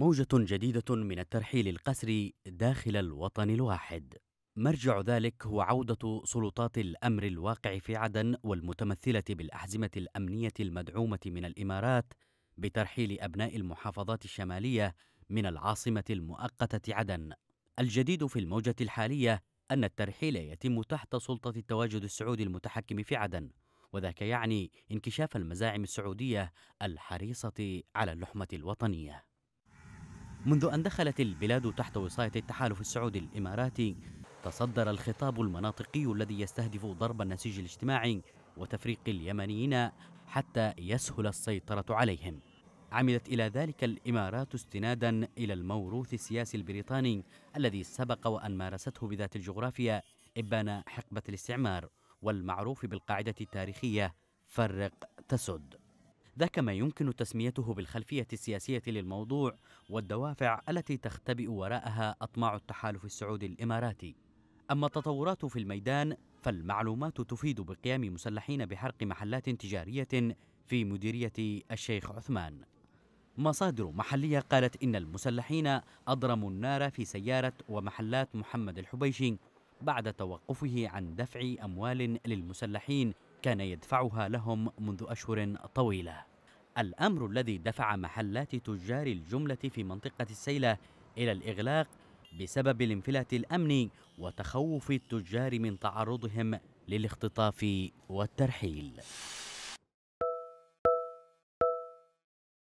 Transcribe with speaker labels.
Speaker 1: موجة جديدة من الترحيل القسري داخل الوطن الواحد. مرجع ذلك هو عودة سلطات الأمر الواقع في عدن والمتمثلة بالأحزمة الأمنية المدعومة من الإمارات بترحيل أبناء المحافظات الشمالية من العاصمة المؤقتة عدن. الجديد في الموجة الحالية أن الترحيل يتم تحت سلطة التواجد السعودي المتحكم في عدن، وذاك يعني انكشاف المزاعم السعودية الحريصة على اللحمة الوطنية. منذ أن دخلت البلاد تحت وصاية التحالف السعودي الإماراتي تصدر الخطاب المناطقي الذي يستهدف ضرب النسيج الاجتماعي وتفريق اليمنيين حتى يسهل السيطرة عليهم عملت إلى ذلك الإمارات استنادا إلى الموروث السياسي البريطاني الذي سبق وأن مارسته بذات الجغرافيا إبان حقبة الاستعمار والمعروف بالقاعدة التاريخية فرق تسد ذاك كما يمكن تسميته بالخلفية السياسية للموضوع والدوافع التي تختبئ وراءها أطماع التحالف السعودي الإماراتي أما التطورات في الميدان فالمعلومات تفيد بقيام مسلحين بحرق محلات تجارية في مديرية الشيخ عثمان مصادر محلية قالت إن المسلحين أضرموا النار في سيارة ومحلات محمد الحبيشي بعد توقفه عن دفع أموال للمسلحين كان يدفعها لهم منذ أشهر طويلة الأمر الذي دفع محلات تجار الجملة في منطقة السيلة إلى الإغلاق بسبب الانفلات الأمني وتخوف التجار من تعرضهم للاختطاف والترحيل